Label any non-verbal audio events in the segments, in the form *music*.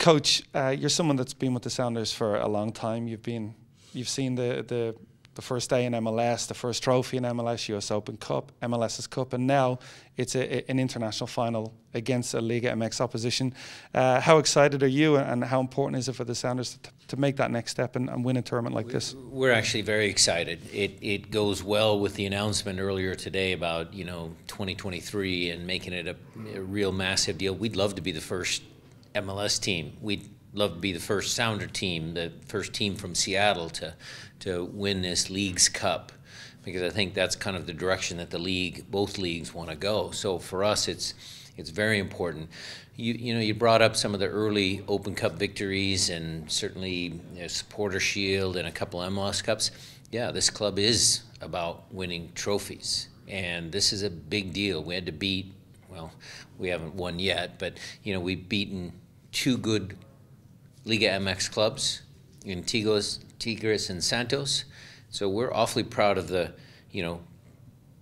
Coach, uh, you're someone that's been with the Sounders for a long time. You've been, you've seen the the, the first day in MLS, the first trophy in MLS, US Open Cup, MLS's Cup, and now it's a, a, an international final against a Liga MX opposition. Uh, how excited are you, and how important is it for the Sounders to, to make that next step and, and win a tournament like this? We're actually very excited. It it goes well with the announcement earlier today about you know 2023 and making it a, a real massive deal. We'd love to be the first MLS team. We'd love to be the first Sounder team, the first team from Seattle to to win this league's cup, because I think that's kind of the direction that the league, both leagues, want to go. So for us, it's it's very important. You you know you brought up some of the early Open Cup victories and certainly you know, Supporter Shield and a couple MLS Cups. Yeah, this club is about winning trophies, and this is a big deal. We had to beat well, we haven't won yet, but you know we've beaten two good Liga MX clubs in Tigres, Tigres and Santos. So we're awfully proud of the, you know,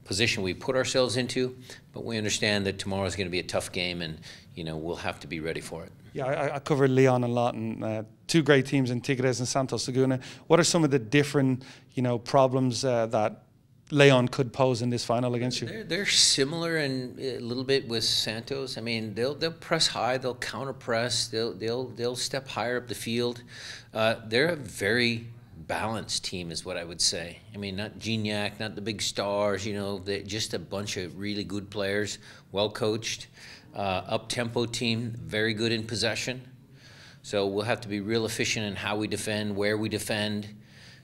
position we put ourselves into, but we understand that tomorrow is going to be a tough game and, you know, we'll have to be ready for it. Yeah, I, I covered Leon a lot and uh, two great teams in Tigres and Santos Laguna. What are some of the different, you know, problems uh, that Leon could pose in this final against you? They're, they're similar and eh, a little bit with Santos. I mean, they'll they'll press high, they'll counter press, they'll they'll they'll step higher up the field. Uh, they're a very balanced team, is what I would say. I mean, not Gignac, not the big stars. You know, they're just a bunch of really good players, well coached, uh, up tempo team, very good in possession. So we'll have to be real efficient in how we defend, where we defend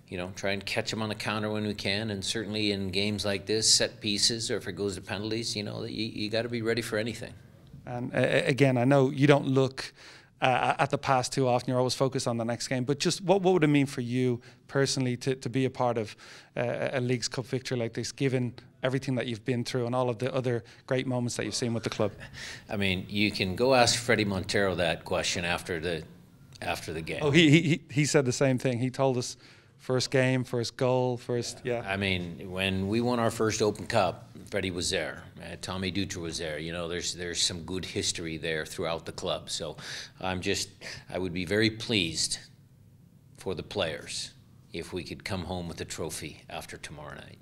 you know, try and catch them on the counter when we can. And certainly in games like this, set pieces, or if it goes to penalties, you know, you, you got to be ready for anything. And again, I know you don't look uh, at the past too often. You're always focused on the next game. But just what, what would it mean for you personally to, to be a part of uh, a League's Cup victory like this, given everything that you've been through and all of the other great moments that you've seen with the club? *laughs* I mean, you can go ask Freddie Montero that question after the after the game. Oh, he he, he said the same thing. He told us First game, first goal, first yeah. I mean, when we won our first Open Cup, Freddie was there. Uh, Tommy Dutra was there. You know, there's there's some good history there throughout the club. So, I'm just I would be very pleased for the players if we could come home with a trophy after tomorrow night.